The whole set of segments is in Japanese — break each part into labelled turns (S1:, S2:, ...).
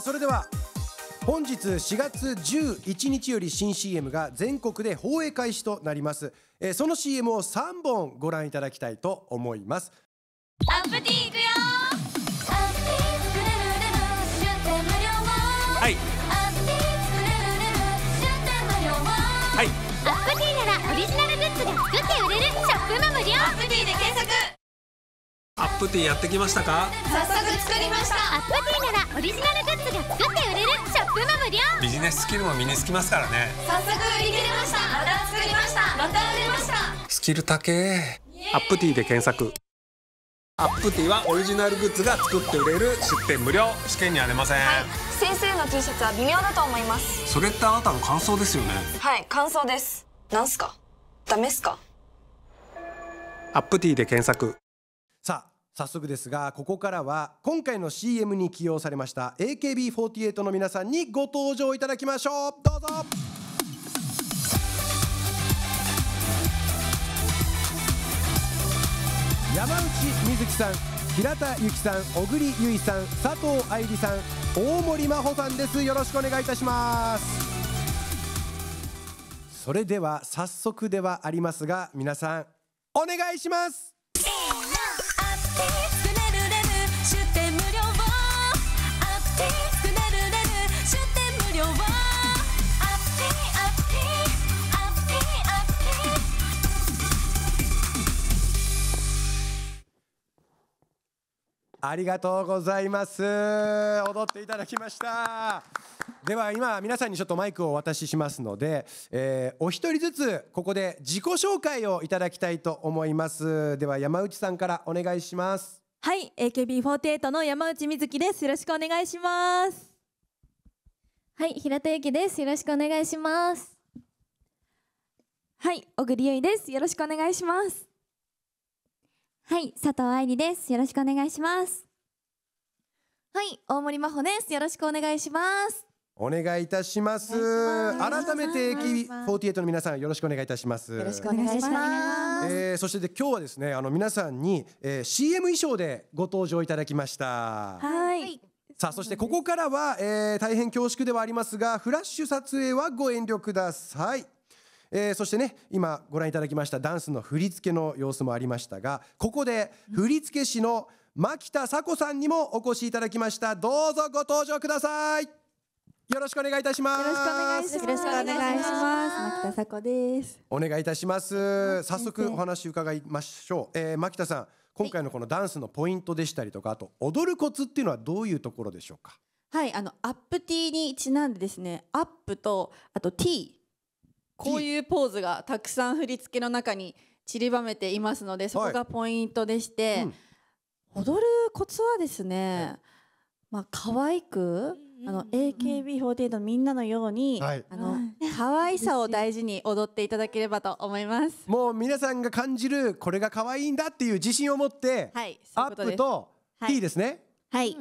S1: それでは本日4月11日より新 CM が全国で放映開始となります、えその CM を3本ご覧いただきたいと思います
S2: アップティー
S3: ップティーやってきましたか
S2: 早速作りましたアップティーならオリジナルグッズが作って売れるショップも無料
S3: ビジネススキルも身につきますからね
S2: 早速売り切れましたまた作りましたまた売れました
S3: スキル高えアップティーで検索アップティはオリジナルグッズが作って売れる出店無料試験には出ません、はい、
S4: 先生の T シャツは微妙だと思います
S3: それってあなたの感想ですよね
S4: はい感想
S1: ですなんすかダメっすか
S3: アップティで検索
S1: 早速ですがここからは今回の CM に起用されました AKB48 の皆さんにご登場いただきましょうどうぞ山内みずきさん平田由紀さん小栗由衣さん佐藤愛理さん大森真帆さんですよろしくお願いいたしますそれでは早速ではありますが皆さんお願いしますありがとうございます。踊っていただきました。では今皆さんにちょっとマイクをお渡ししますので、えー、お一人ずつここで自己紹介をいただきたいと思いますでは山内さんからお願いします
S5: はい AKB48 の山内瑞希ですよろしくお願いしますはい平田由紀ですよろしくお願いします
S6: はい小栗由衣ですよろしくお願いしますはい佐藤愛理ですよろしくお願いしますはい大森真帆ですよろしくお願いします
S1: お願いいたします改めて AKB48 の皆さんよろしくお願いいたしますよろしくお願
S7: いしま
S4: す、え
S1: ー、そしてで今日はですねあの皆さんに、えー、CM 衣装でご登場いただきましたはいさあそしてここからは、えー、大変恐縮ではありますがフラッシュ撮影はご遠慮くださいえー、そしてね今ご覧いただきましたダンスの振り付けの様子もありましたがここで振り付け師の牧田佐子さんにもお越しいただきましたどうぞご登場くださいよろしくお願いいたします。よろしくお願いします。よろしくお願いします。牧田佐子です。お願いいたします。早速お話伺いましょう。えー、牧田さん、今回のこのダンスのポイントでしたりとか、あと踊るコツっていうのはどういうところでしょうか。
S8: はい、あのアップティーにちなんでですね、アップとあとティー。こういうポーズがたくさん振り付けの中に散りばめていますので、そこがポイントでして、はいうん、踊るコツはですね、まあ可愛く。あの AKB48 のみんなのように、はい、あの、い、可愛さを大事に踊っていただければと思います。
S1: もう皆さんが感じるこれが可愛いんだっていう自信を持って、は
S8: い、アップと
S1: T ですね。はい。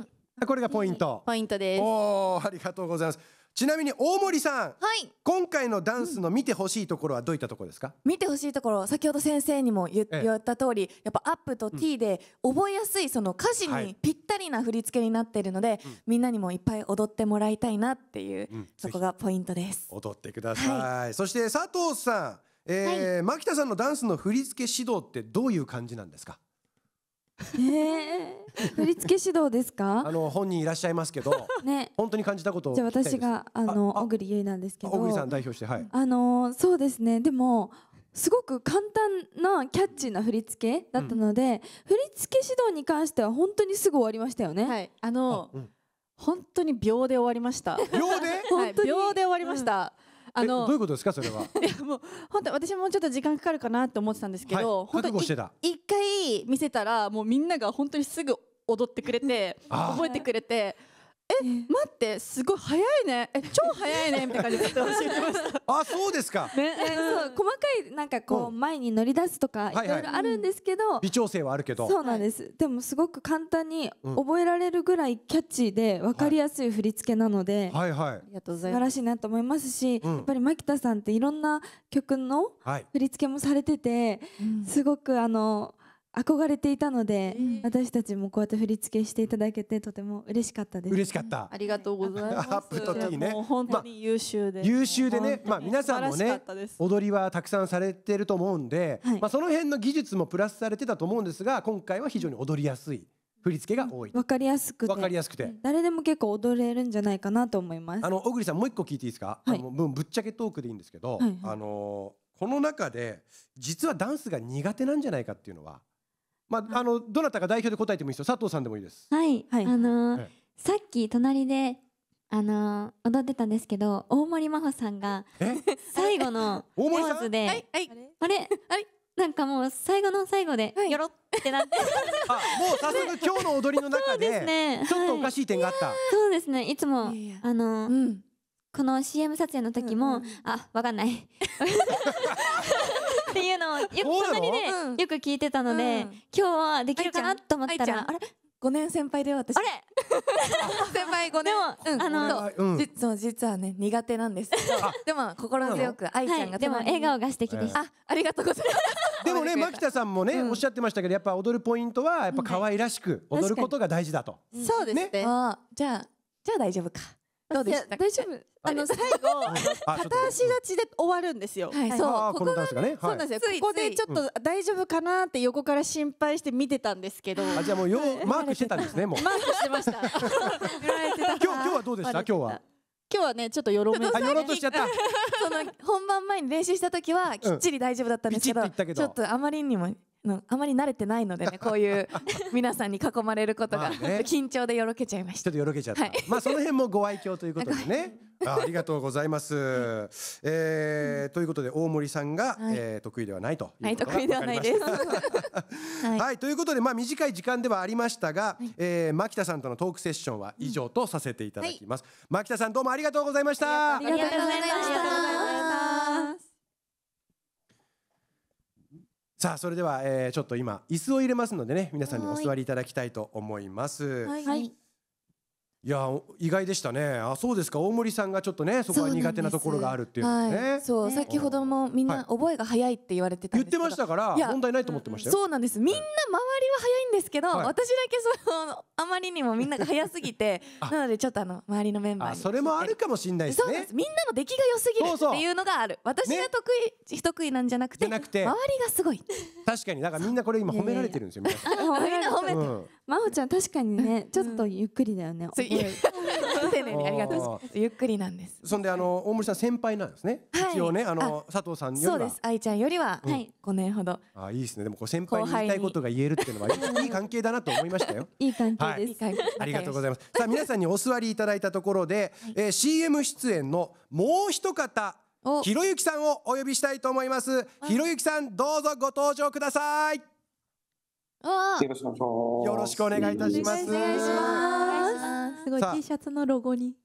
S1: これがポイント。ポイントです。おお、ありがとうございます。ちなみに大森さん、はい、今回のダンスの見てほしいところはどういったところですか、
S7: 見てほしいところ先ほど先生にも言,、った通りやっぱアップと T で覚えやすいその歌詞にぴったりな振り付けになっているので、みんなにもいっぱい踊ってもらいたいなっていう、うん、そこがポイントです
S1: 踊ってください、はい、そして佐藤さん、えー牧田さんのダンスの振り付け指導ってどういう感じなんですか
S4: えー、振付指導ですか？
S1: あの本人いらっしゃいますけど、ね、本当に感じたことじゃあ私が
S4: あの小栗優なんですけど、小栗さん代表してはい。あのそうですね。でもすごく簡単なキャッチーな振り付けだったので、うん、振付指導に関しては本当にすぐ終わりましたよね。はい、あの、うん、本当に
S8: 秒で終わりました。秒で？はい、秒で終わりました。うんあ
S4: のどういう
S1: ことですかそれは。い
S8: やもう本当私もちょっと時間かかるかなって思ってたんですけど、はい、本当一回見せたらもうみんなが本当にすぐ踊ってくれて覚えてくれて。え待ってすごい早いねえ超早いねみた
S1: いな感じで教えてました あそうですか、ね、
S4: そう細かいなんかこう、うん、前に乗り出すとかいろいろあるんですけど、はいはい、微調
S1: 整はあるけどそう
S4: なんです、はい、でもすごく簡単に覚えられるぐらいキャッチーで分かりやすい振り付けなので、はいはい、はい、ありがとうございます素晴らしいなと思いますし、うん、やっぱり牧田さんっていろんな曲の振り付けもされてて、すごくあの憧れていたので、私たちもこうやって振り付けしていただけてとても嬉しかったです。嬉しかった。
S1: あ
S8: りがとうございます。アップとティーね。本当に優秀で、まあ、優秀でね、まあ皆さんもね、
S1: 踊りはたくさんされてると思うんで、はい、まあその辺の技術もプラスされてたと思うんですが、今回は非常に踊りやすい。振り付けが多い。わか
S4: りやすくて。わかりやすくて。誰でも結構踊れるんじゃないかなと思います。あ
S1: の小栗さんもう一個聞いていいですか。はい、あのぶっちゃけトークでいいんですけど、はいはい、あのこの中で実はダンスが苦手なんじゃないかっていうのはまあ、あのどなたか代表で答えてもいいですよ佐藤さんでもいいです。
S6: はい、はい、あのーさっき隣であのー、踊ってたんですけど大森真帆さんが 最後のポーズで、はいはい、あれあれなんかもう最後の最後でよろってなっ
S1: て、はい、もう早速今日の踊りの中で、ちょっとおかしい点があった。
S6: そうですねいつもあのうん、この CM 撮影の時も、うん、あわかんない。っていうのをよくたまよく聞いてたので、今日はできるかなと思ったらあれ5年先輩で私あれ先輩5年でも、
S7: うん、あの、うん、実はね苦手なんですでも心強く愛ちゃんが、はい、でも笑顔が素敵です、えー、あありがとうございま
S1: すでもね牧田さんもね、うん、おっしゃってましたけどやっぱ踊るポイントはやっぱ可愛らしく踊ることが大事だと、
S7: そうですねねじゃあじゃあ大丈夫かどうでした大丈夫
S8: あの最後
S1: 片
S7: 足
S8: 立ちで終わるんですよ、はい、そうここが、ね、そうなんですよここでちょっと大丈夫かなって横から心配して見てたんですけど、あじゃあ
S1: もうよマークしてたんですねもうマ
S8: ーク
S2: してました今日今日
S8: は
S1: どうでした今日は
S7: 今日はねちょっとよろめあよろとしちゃった その本番前に練習した時はきっちり大丈夫だったんですけど、うん、けどちょっとあまりにもあまり慣れてないのでね こういう皆さんに囲まれることが、ね、緊張でよろけちゃいま
S1: したちょっとよろけちゃった、はい、まあその辺もご愛嬌ということでねあありがとうございます、えー、ということで大森さんが、はい、えー、得意ではないとはい得意ではないです はい、はい、ということでまあ短い時間ではありましたが、はい、えー、牧田さんとのトークセッションは以上とさせていただきます、うん、牧田さんどうもありがとうございましたありがとうご
S3: ざいました
S1: さあそれでは、えー、ちょっと今椅子を入れますのでね皆さんにお座りいただきたいと思います。はい、はいいや意外でしたねあそうですか大森さんがちょっとねそこは苦手なところがあるっていうね、
S7: そう、先ほどもみんな覚えが早いって言われて
S1: た言ってましたから問題ないと思ってましたそう
S7: なんですみんな周りは早いんですけど、私だけそのあまりにもみんなが早すぎて なのでちょっとあの周りのメン
S1: バーそれもあるかもしれないですねみんな
S7: の出来が良すぎるっていうのがある私が得意、不得意なんじゃなくて周りがすごい
S1: 確かにだからみんなこれ今褒められてるんですよ、みんな褒めて、
S4: 真央ちゃん確かにねちょっとゆっくりだよね、うん、丁
S7: 寧にありがとうゆっくりなんで
S1: すそんであの大森さん先輩なんですね、はい、一応ねあの佐藤さんそうです
S7: 愛ちゃんよりは五年ほど、
S1: うん、あいいですねでもこう先輩に言いたいことが言えるっていうのはいい関係だなと思いましたよ いい
S7: 関係です、はい、ありがとうございま
S1: すさあ皆さんにお座りいただいたところで、はい、えー、CM 出演のもう一方ひろゆきさんをお呼びしたいと思いますひろゆきさんどうぞご登場くださいよろしくよろしくお願いいたします。すごい T
S5: シャツのロゴに。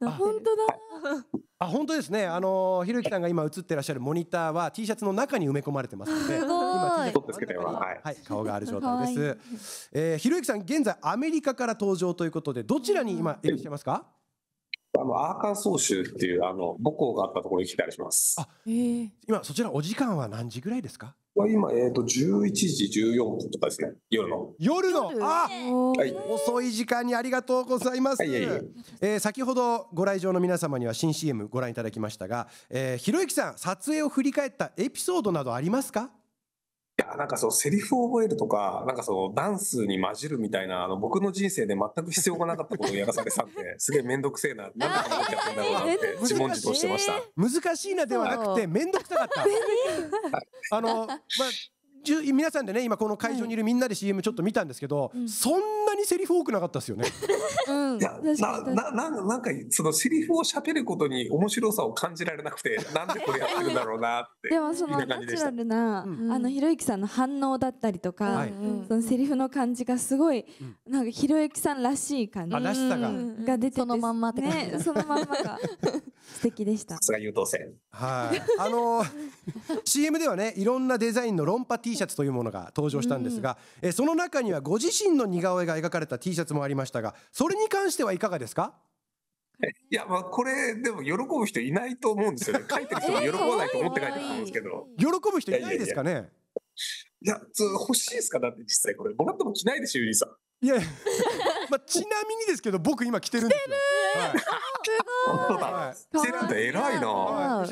S5: 本
S1: 当だ。あ、本当ですね。あのひろゆきさんが今映ってらっしゃるモニターは T シャツの中に埋め込まれてますので、今 T シャツの中はい、顔がある状態です。えー、ひろゆきさん現在アメリカから登場ということで、どちらに今いらっしゃいますか？
S3: あのアーカンソー州っていうあの母校があったところに来たりします。あ、
S1: 今そちらお時間は何時ぐらいですか？
S3: 今、えー、と十一時十四分とかですね夜の
S1: 夜のあ、はい、遅い時間にありがとうございます、はいはいはい、えー、先ほどご来場の皆様には新 CM ご覧いただきましたが、えー、ひろゆきさん撮影を振り返ったエピソードなどありますか
S3: いや、なんかそのセリフを覚えるとか、なんかそのダンスに混じるみたいな、あの、僕の人生で全く必要がなかったことをや らされたんで、すげえ面倒くせえな、なんとか思ってやってんだろうなって、自問自答してました。
S1: 難しいなではなくて、面倒くさかった。あの、まあ、皆さんでね今この会場にいるみんなで CM ちょっと見たんですけど、うん、そんなにセリフ多くなかったですよね。うん、いやななななんか
S3: そのセリフをしゃべることに面白さを感じられなくてなんでこれやってるんだろうなってでもそのナチュラル
S4: な、うん、あのひろゆきさんの反応だったりとか、はい、そのセリフの感じがすごい、うん、なんかひろゆきさんらしい感じ、うん、らしさがが出ててそのまん
S7: まねそのまんまが。
S3: 素敵でした。さすが優等生。
S1: はい。あのー、CM ではね、いろんなデザインのロ論破 T シャツというものが登場したんですが、えその中にはご自身の似顔絵が描かれた T シャツもありましたが、それに関してはいかがですか？
S3: いや、まあ、これ、でも、喜ぶ人いないと思うんですよね。書いてる人も喜ばないと思って書いてるんですけど。喜ぶ人いないですかね。いや、いや欲しいですかだって実際これ。ご飯とも着ないでしょ、ゆりさん。
S1: いや。まあ、ちなみにですけど僕今着てるんですよ。い、
S3: 着てるんだ偉いな。はい、着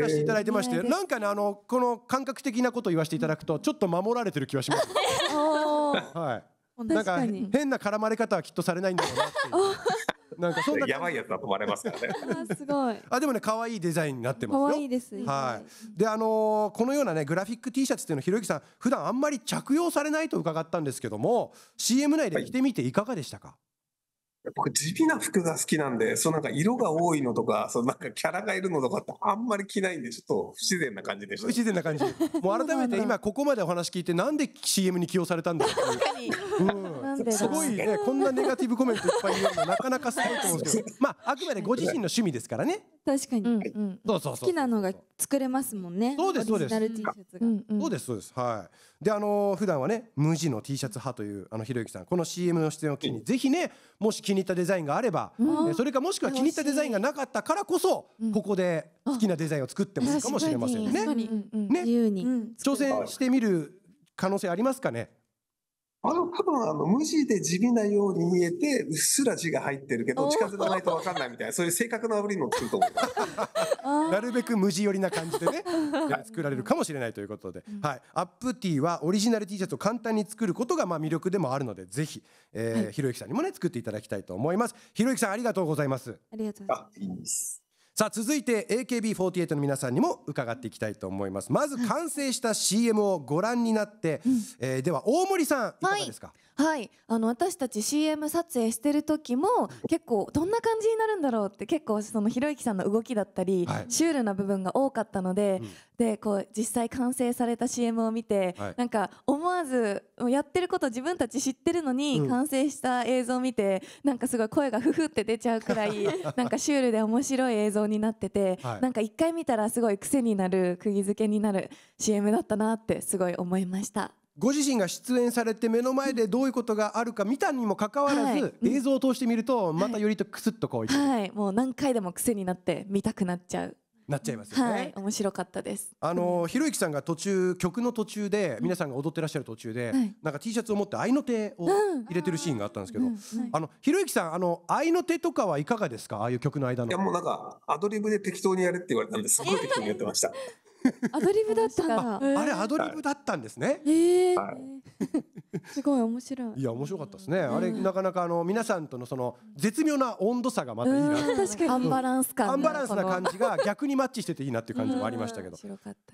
S3: させていただいてまして、な
S1: んかねあのこの感覚的なこと言わせていただくとちょっと守られてる気はします。はい。なんか変な絡まれ方はきっとされないんだろうなっていう。なんかそんなやばいやつと思われますからね。あすごい。あでもね可愛いデザインになってますよ。可愛いです、ね。はい。であのー、このようなねグラフィック T シャツっていうのひろゆきさん普段あんまり着用されないと伺ったんですけども CM 内で着てみていかがでしたか。はい僕地味な服が好きなん
S3: でそのなんか色が多いのとかそのなんかキャラがいるのとかってあんまり着ないんでちょっと不自然な
S1: 感じでしょ不自然な感じ もう改めて今ここまでお話聞いてなんで CM に起用されたんだう、ん、すごいねこんなネガティブコメントいっぱい言うのなかなかすごいと思うんですけどまああくまでご自身の趣味ですからね
S4: 確かに、うんううそ好きなのが作れますもん
S1: ねそうですそうですそうですそうですはいであのー、普段はね無地の T シャツ派というあのひろゆきさんこの CM の出演を機にぜひねもし気にに入ったデザインがあれば、うん、それかもしくは気に入ったデザインがなかったからこそ、うん、ここで好きなデザインを作ってもいいかもしれませんね。ね、うん
S4: うん、
S1: 挑戦してみる可能性ありますかね。
S3: あの、多分あの、無地で地味なように見えて、うっすら字が入ってるけど、近づかないと分かんないみたいな、そういう正確な炙りも作ると思
S1: う。なるべく無地寄りな感じでね、作られるかもしれないということで、はい。アップティーはオリジナル T シャツを簡単に作ることが、まあ魅力でもあるので、ぜひ、えー、ひろゆきさんにもね、作っていただきたいと思います。ひろゆきさん、ありがとうございます。ありがとうございます。あ、いいです。さあ続いて AKB48 の皆さんにも伺っていきたいと思いますまず完成した CM をご覧になって、うん、えー、では大森さんいかがですか、はい
S7: はいあの私たち CM 撮影してる時も結構どんな感じになるんだろうって結構そのひろゆきさんの動きだったり、はいシュールな部分が多かったので、うんでこう実際完成された CM を見て、はいなんか思わずやってること自分たち知ってるのに、完成した映像を見てなんかすごい声がフフって出ちゃうくらい なんかシュールで面白い映像になってて、はいなんか一回見たらすごい癖になる釘付けになる CM だったなってすごい思いました。
S1: ご自身が出演されて目の前でどういうことがあるか見たにもかかわらず、映像を通してみるとまたよりとクスッとこう、
S7: はい、もう何回でも癖になって見たくなっちゃう。なっちゃいますよね。はい、面白かったです。
S1: あのひろゆきさんが途中曲の途中で皆さんが踊ってらっしゃる途中で、はいなんか T シャツを持って愛の手を入れてるシーンがあったんですけど、うんはいあのひろゆきさんあの愛の手とかはいかがですかああいう曲の間いやもうなんか
S3: アドリブで適当にやれって言われたんですごい適当にやってました。
S4: アドリブだったんだ。
S1: あれアドリブだったんですね。
S4: すごい面白
S1: い。いや面白かったですね。あれなかなかあの皆さんとのその絶妙な温度差がまたいいな。確かにアンバランス感。アンバランスな感じが逆にマッチしてていいなっていう感じもありましたけど。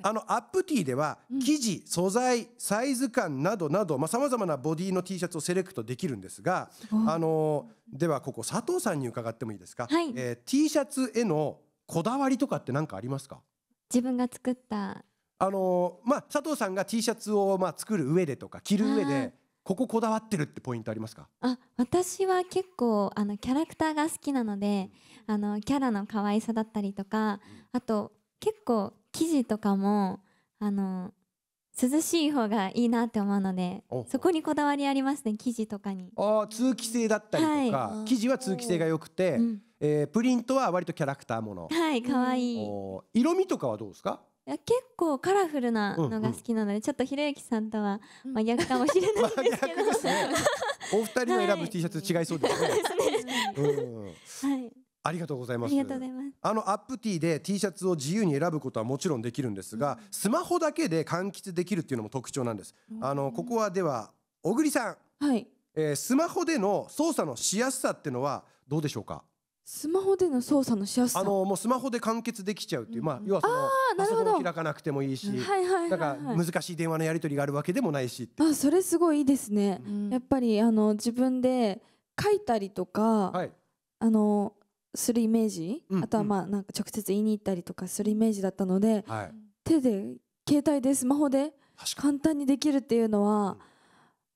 S1: あのアップティーでは生地、素材、サイズ感などなどまあさまざまなボディの T シャツをセレクトできるんですが、あのではここ佐藤さんに伺ってもいいですか。T シャツへのこだわりとかって何かありますか。
S6: 自分が作った
S1: あのまあ、佐藤さんが T シャツを、まあ、作る上でとか着る上でこここだわってるってポイントありますか
S6: あ私は結構あのキャラクターが好きなので、あのキャラの可愛さだったりとか、あと結構生地とかもあの涼しい方がいいなって思うのでそこにこだわりありますね生地とかに
S1: あ通気性だったりとか、はい、生地は通気性が良くて、うん、えー、プリントは割とキャラクターものはい可愛いい色味とかはどうですか
S6: いや結構カラフルなのが好きなので、うんうん、ちょっとひろゆきさんとは真逆かもしれないですけど、
S1: ね、お二人の選ぶ T シャツ違いそうですね、はい、うん、はいありがとうございます。ありがとうございます。あのアップティーで T シャツを自由に選ぶことはもちろんできるんですが、うん、スマホだけで完結できるっていうのも特徴なんです。あのここはでは小栗さん、はい、えー、スマホでの操作のしやすさっていうのはどうでしょうか。スマホでの操作のしやすさあのもうスマホで完結できちゃうっていう、うん、まあ要はそのパソコン開かなくてもいいし、はいはい、なんか難しい電話のやり取りがあるわけでもないし
S4: あそれすごいいいですね、うん、やっぱりあの自分で書いたりとか、はい、あのするイメージ、うん、あとはまあなんか直接言いに行ったりとかするイメージだったので、手で携帯でスマホで簡単にできるっていうのは、うん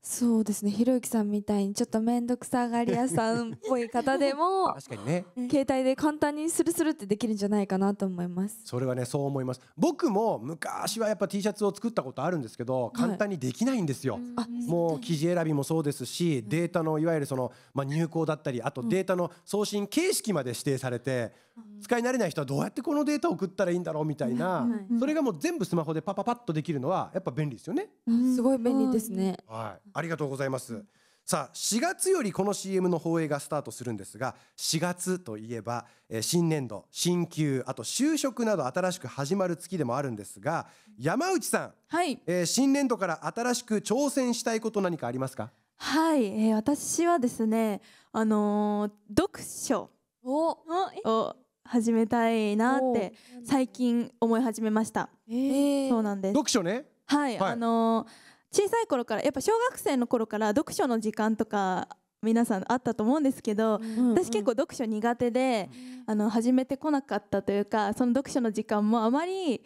S4: そうですねひろゆきさんみたいにちょっと面倒くさがり屋さんっぽい方でも 確かにね携帯で簡単にスルスルってできるんじゃないかなと思います
S1: それはねそう思います僕も昔はやっぱ T シャツを作ったことあるんですけど簡単にできないんですよ、はい、もう記事選びもそうですしデータのいわゆるその、まあ、入稿だったりあとデータの送信形式まで指定されて、使い慣れない人はどうやってこのデータを送ったらいいんだろうみたいな、それがもう全部スマホでパパパッとできるのはやっぱ便利ですよね、
S4: すごい便利ですね、
S1: はいありがとうございます。さあ4月よりこの CM の放映がスタートするんですが4月といえば、え新年度新級あと就職など新しく始まる月でもあるんですが山内さん、はい、えー、新年度から新しく挑戦したいこと何かありますか
S5: はい、えー、私はですねあのー、読書を始めたいなって最近思い始めました、えー、そうなんです読書ねはい、はい、あのー小さい頃からやっぱ小学生の頃から読書の時間とか皆さんあったと思うんですけど、うんうん、私結構読書苦手で、あの始めてこなかったというかその読書の時間もあまり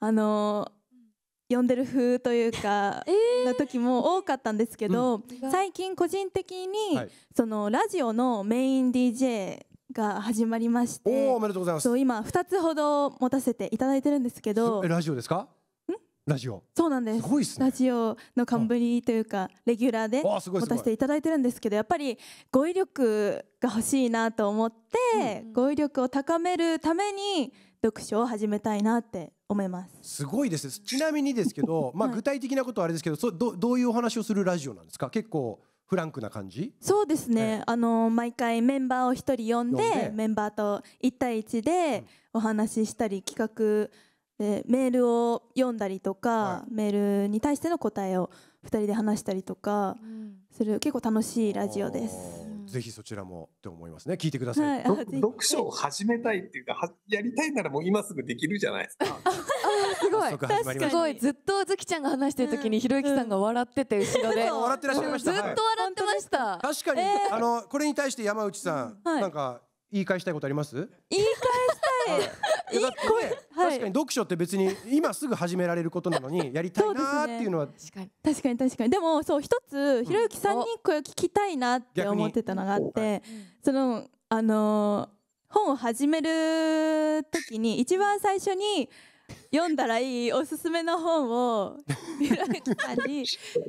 S5: あの読んでる風というか、えー、の時も多かったんですけど、うん、最近個人的に、はい、そのラジオのメイン DJ が始まりましておおめでとうございます今2つほど持たせていただいてるんですけどラジオ
S1: ですかラジオ
S5: そうなんです、ね、ラジオの冠というかレギュラーで持たせていただいてるんですけどやっぱり語彙力が欲しいなと思って、うん、語彙力を高めるために読書を始めたいなって思いま
S1: すすごいですちなみにですけど、まあ、具体的なことはあれですけど、そい、どどういうお話をするラジオなんですか結構フランクな感じ
S5: そうですね、ええ、あの毎回メンバーを一人呼んでメンバーと一対一でお話ししたり企画でメールを読んだりとか、はい、メールに対しての答えを2人で話したりとかする、うん、結構楽しいラジオです。
S1: ぜひそちらもって思いますね。聞いてください。は
S5: い、読
S3: 書を始めたいっていうか、やりたいならもう今すぐできるじゃないですか。
S7: すごい。すごい。ずっとずきちゃんが話してる時に、ひろゆきさんが笑ってて、後ろで。笑ってらっしゃいました。ずっと笑ってました。確かに、あ
S1: の、これに対して山内さん、なんか言い返したいことあります。
S5: 言い返した
S1: いい声確かに読書って別に今すぐ始められることなのに やりたいなっていうのは確
S5: かに確かにでもそう一つひろゆきさんに声を聞きたいなって思ってたのがあってそのあの本を始める時に一番最初に読んだらいいおすすめの本を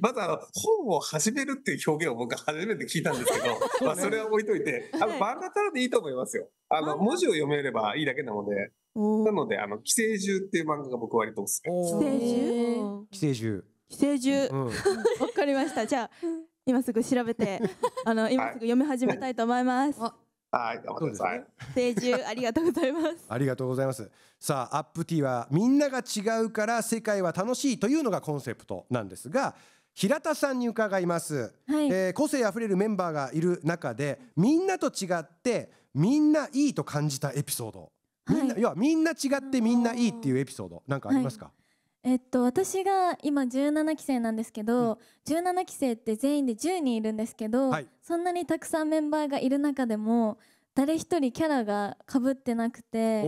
S3: まずあ本を始めるっていう表現を僕初めて聞いたんですけど、まあ、それは置いといて、あの漫画からでいいと思いますよ。あの文字を読めればいいだけなので。なのであの寄生獣っていう漫画が僕割とおすすめ。寄生
S5: 獣？寄生獣。寄生獣。わ、かりました。じゃあ今すぐ調べて、あの今すぐ読み始めたいと思います。はい
S1: はい、頑張ってください。
S5: 成獣、ね、ありがとうございます。
S1: ありがとうございます。さあ、アップティはみんなが違うから世界は楽しいというのがコンセプトなんですが、平田さんに伺います、はい、えー、個性あふれるメンバーがいる中でみんなと違ってみんないいと感じたエピソード、みんな、要はみんな違ってみんないいっていうエピソードなんかありますか、はい
S2: えっと、私が今17期生なんですけど、うん、17期生って全員で10人いるんですけど、はい、そんなにたくさんメンバーがいる中でも誰一人キャラがかぶってなくて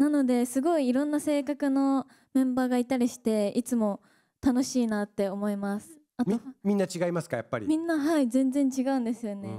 S2: なのですごいいろんな性格のメンバーがいたりしていつも楽しいなって思います。
S1: あとみんな違いますかやっぱりみ
S2: んなはい全然違うんですよね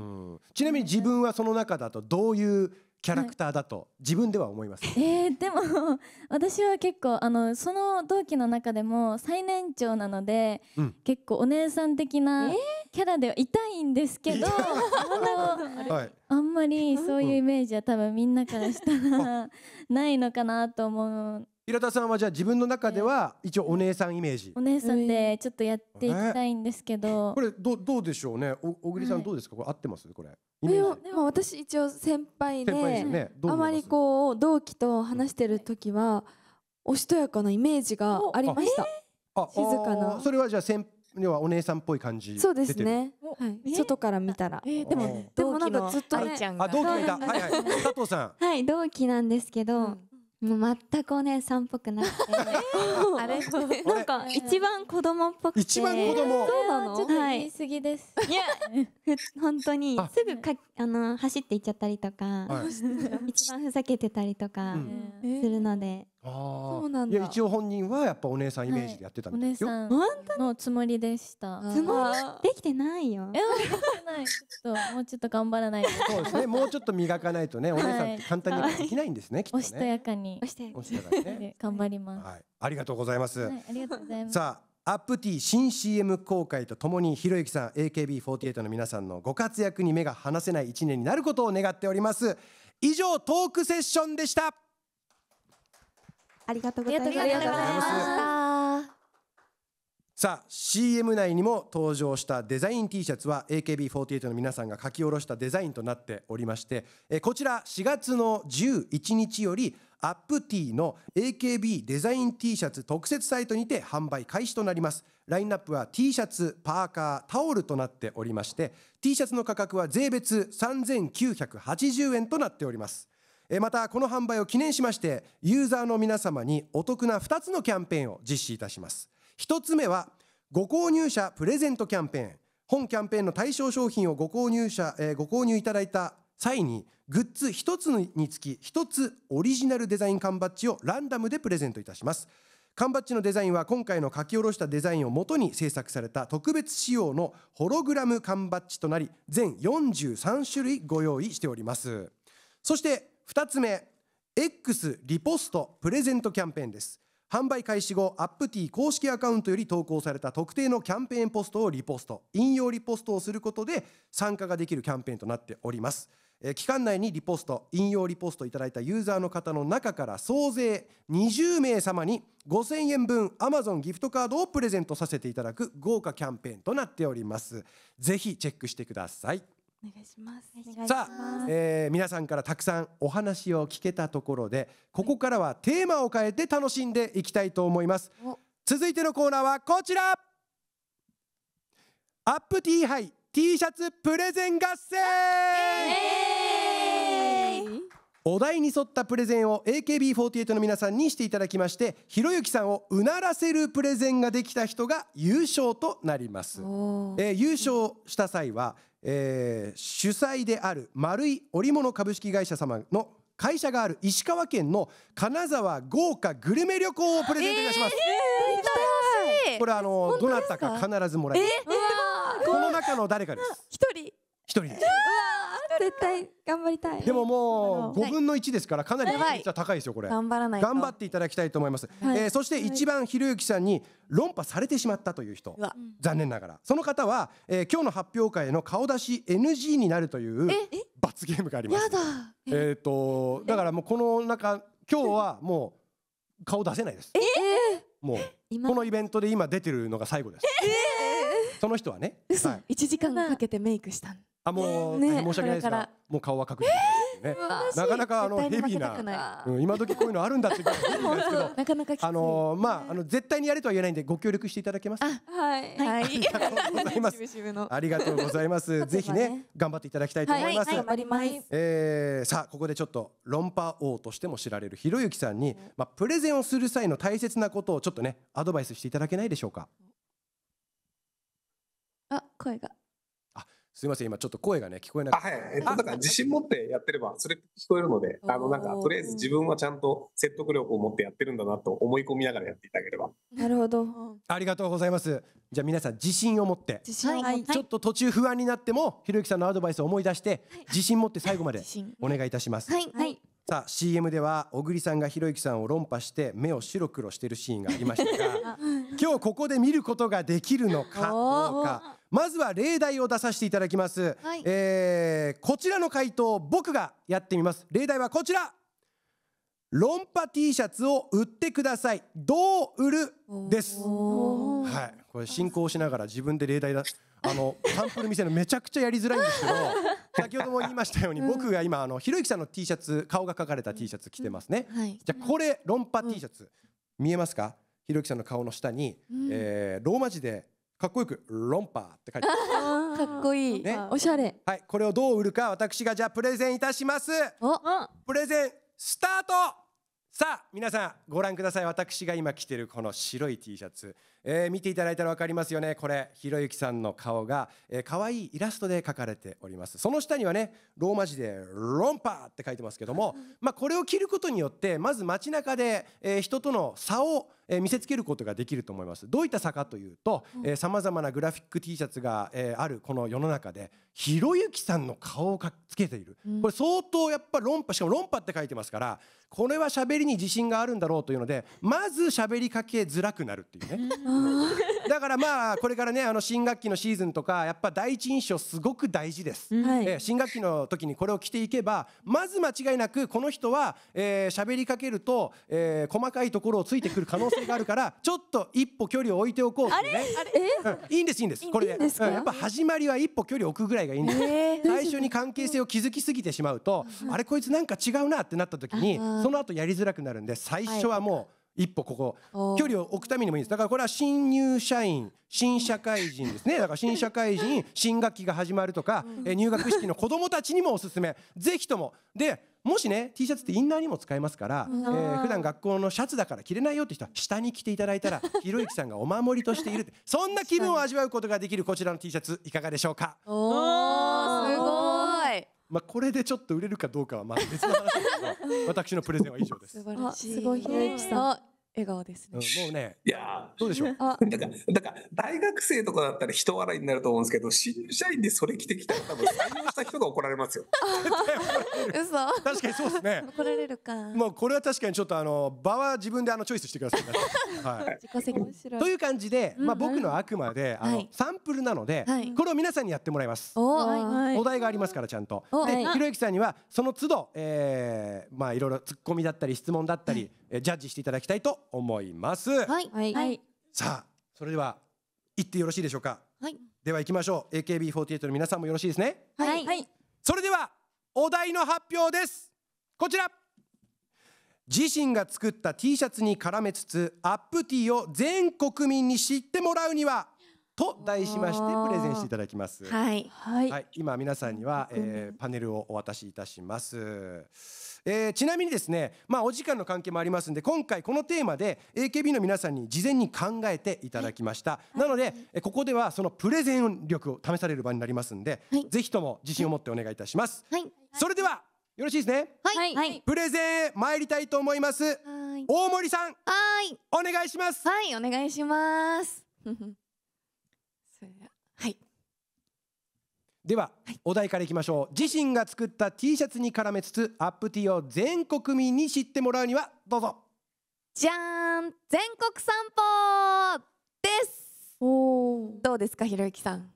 S1: ちなみに自分はその中だとどういうキャラクターだと自分では思います、
S2: えー、でも 私は結構あのその同期の中でも最年長なので、うん、結構お姉さん的なキャラではいたいんですけど、えーあんまりそういうイメージは多分みんなからしたらないのかなと思う。
S1: 平田さんはじゃあ自分の中では一応お姉さんイメージ、お
S2: 姉さんでちょっとやっていきたいんですけど、えー、これ
S1: どどうでしょうね小栗さんどうですか、はい、これ合ってますこれ
S2: でもでも私一応先輩
S1: で先輩でねあま
S4: りこう同期と話してる時はおしとやかなイメージが
S1: ありました、あ静かなあそれはじゃあ先にはお姉さんっぽい感じそうですね、
S4: はい、外から
S6: 見たらえー
S4: でも
S1: でも同期なんかのずっとちゃんがあ同期がいたはいはい 佐藤さ
S6: んはい同期なんですけど、うんもう全くお姉さんっぽくなくて、あれなんか一番子供っぽくて一番子供そうなのちょっと言い過ぎです、い、や本当にすぐかあの走っていっちゃったりとか、一番ふざけてたりとかするので、
S1: あそうなんいや一応本人はやっぱお姉さんイメージでやってたお姉ですよ。
S6: さん本のつもりでした。つもりできてない
S2: よえ、もうちょない。ちょっと、もうちょっと頑張らないと。
S1: そうですね。もうちょっと磨かないとね、お姉さんって簡単にできないんですね。おしとや
S2: かにおしとやかに頑張ります。はい、
S1: ありがとうございます。あ
S2: りがとうございます。
S1: さあ、アップティー新 CM 公開とともに、ひろゆきさん、AKB48 の皆さんのご活躍に目が離せない一年になることを願っております。以上、トークセッションでした。ありがとうございましたさあ CM 内にも登場したデザイン T シャツは AKB48 の皆さんが書き下ろしたデザインとなっておりましてえこちら4月の11日よりアップティの AKB デザイン T シャツ特設サイトにて販売開始となりますラインナップは T シャツパーカータオルとなっておりまして T シャツの価格は税別3980円となっておりますまたこの販売を記念しましてユーザーの皆様にお得な2つのキャンペーンを実施いたします1つ目はご購入者プレゼントキャンペーン本キャンペーンの対象商品をご購入者、えー、ご購入いただいた際にグッズ1つにつき1つオリジナルデザイン缶バッジをランダムでプレゼントいたします缶バッジのデザインは今回の書き下ろしたデザインをもとに制作された特別仕様のホログラム缶バッジとなり全43種類ご用意しておりますそして2つ目 X リポストプレゼントキャンペーンです販売開始後アップティ公式アカウントより投稿された特定のキャンペーンポストをリポスト引用リポストをすることで参加ができるキャンペーンとなっております期間内にリポスト引用リポストいただいたユーザーの方の中から総勢20名様に5000円分 Amazon ギフトカードをプレゼントさせていただく豪華キャンペーンとなっておりますぜひチェックしてくださいお願いしますさあ、えー、皆さんからたくさんお話を聞けたところでここからはテーマを変えて楽しんでいきたいと思います続いてのコーナーはこちらアップティーハイ T シャツプレゼン合戦、えー、お題に沿ったプレゼンを AKB48 の皆さんにしていただきましてひろゆきさんをうならせるプレゼンができた人が優勝となります、えー、優勝した際はえー、主催である丸い織物株式会社様の会社がある石川県の金沢豪華グルメ旅行をプレゼントいたします、えーえー、これあのどなたか必ずもらえます、この中の誰かです一人一人です 絶対頑張りたいでももう5分の1ですからかなり高いですよこれ頑張らない頑張っていただきたいと思います、はい、えー、そして一番ひろゆきさんに論破されてしまったという人、残念ながらその方は、えー、今日の発表会の顔出し NG になるという罰ゲームがありますやだえっ、ー、とだからもうこの中今日はもう顔出せないですええもうこのイベントで今出てるのが最後ですええその人はね、はい、1時間
S7: かけてメイクしたん
S1: あもう、ね、申し訳ないですがもう顔は隠してないですね、なかなかあのヘビーな、うん、今時こういうのあるんだっていうですけど
S7: なかなか
S4: あの
S1: まああの絶対にやれとは言えないんでご協力していただけますは
S7: い、
S4: はい、ありがとうご
S3: ざいます
S1: ありがとうございます ぜひね頑張っていただきたいと思います、はいはい、ますえー、さあここでちょっと論破王としても知られるひろゆきさんに、まあプレゼンをする際の大切なことをちょっとねアドバイスしていただけないでしょうかあ声がすみません、今ちょっと声がね、聞こえなくて。はい、えっと、だから自信
S3: 持ってやってれば、それ
S1: 聞こえるので、
S3: あの、なんか、とりあえず自分はちゃんと説得力を持ってやってるんだなと思い込みながらやっていただければ。
S4: なるほど。
S1: ありがとうございます。じゃあ皆さん、自信を持って。自信、はい、ちょっと途中不安になっても、ひろゆきさんのアドバイスを思い出して、自信持って最後まで お願いいたします。はい。はい、さあ CM では小栗さんがひろゆきさんを論破して目を白黒してるシーンがありましたが 今日ここで見ることができるのかどうかまずは例題を出させていただきます、はい、えー、こちらの回答僕がやってみます例題はこちらロ論破 T シャツを売ってくださいどう売るですはいこれ進行しながら自分で例題だあの サンプル見せるのめちゃくちゃやりづらいんですけど先ほども言いましたように、僕が今あのひろゆきさんの T シャツ顔が描かれた T シャツ着てますね、はい、じゃあこれロ論破 T シャツ、見えますかひろゆきさんの顔の下に、えー、ローマ字でかっこよく「ロンパー」って書いて
S2: ある か
S1: っこいい、ね、おしゃれはいこれをどう売るか私がじゃあプレゼンいたしますプレゼンスタートさあ皆さんご覧ください私が今着てるこの白い T シャツえー、見ていただいたら分かりますよねこれひろゆきさんの顔が、えー、可愛いイラストで描かれておりますその下にはねローマ字で「ロンパ」って書いてますけども、まあ、これを着ることによってまず街中で、えー、人との差をえー、見せつけることができると思いますどういった差かというとさまざまなグラフィック T シャツが、えー、あるこの世の中でひろゆきさんの顔をかつけている、これ相当やっぱ論破しかも論破って書いてますからこれは喋りに自信があるんだろうというのでまず喋りかけづらくなるっていうねだからまあこれからねあの新学期のシーズンとかやっぱ第一印象すごく大事です、はい、えー、新学期の時にこれを着ていけばまず間違いなくこの人は喋、えー、りかけると、えー、細かいところをついてくる可能性があるから ちょっと一歩距離を置いておこうってねあれ、うん、いいんですいいんですこれで、うん、やっぱ始まりは一歩距離置くぐらいがいいんです、最初に関係性を築きすぎてしまうと、あれこいつなんか違うなってなった時にその後やりづらくなるんで最初はもう一歩ここ、距離を置くためにもいいですだからこれは新入社員新社会人ですねだから新社会人 新学期が始まるとか、え入学式の子どもたちにもおすすめぜひともでもしね T シャツってインナーにも使えますから、えー、普段学校のシャツだから着れないよって人は下に着ていただいたら ひろゆきさんがお守りとしているそんな気分を味わうことができるこちらの T シャツいかがでしょうか。
S7: おーすごい
S1: まあ、これでちょっと売れるかどうかはまあ別の話ですが私のプレゼンは以上
S3: で
S7: す。素晴らしい。すごいひろゆきさん。笑顔ですね、
S1: うん、もうねい
S3: やどうでしょうあ だからだから大学生とかだったら人笑いになると思うんですけど新入社員でそれ着てきたら多分採用した人が怒られますよ
S7: 嘘
S4: 確かにそうです
S1: ね
S7: 怒られるか
S1: もうこれは確かにちょっとあの場は自分であのチョイスしてください、ね、はい、自己責面白いという感じで、まあ、僕のあくまで、あの、サンプルなので、はい、これを皆さんにやってもらいます、はい、お題がありますからちゃんとでひろゆきさんにはその都度、えー、まあいろいろ突っ込みだったり質問だったり、えジャッジしていただきたいと思います。はい、はい、さあそれでは行ってよろしいでしょうか。はい、では行きましょう。AKB48 の皆さんもよろしいですね。はい、はい、それではお題の発表です。こちら。自身が作った T シャツに絡めつつアップティーを全国民に知ってもらうにはと題しましてプレゼンしていただきます。はい、はい、はい、今皆さんには、えー、パネルをお渡しいたします。えー、ちなみにですね、まあお時間の関係もありますんで、今回このテーマで AKB の皆さんに事前に考えていただきました。はい、なので、はい、ここではそのプレゼン力を試される場になりますんで、はい、ぜひとも自信を持ってお願いいたします。はい、それではよろしいですね。はい、プレゼン参りたいと思います。はい。大森さん、はい、お願いします。はい、お願いします。では、はい、お題からいきましょう自身が作った T シャツに絡めつつアップティーを全国民に知ってもらうにはどうぞじゃーん全国散
S7: 歩ですどうですかひろゆきさん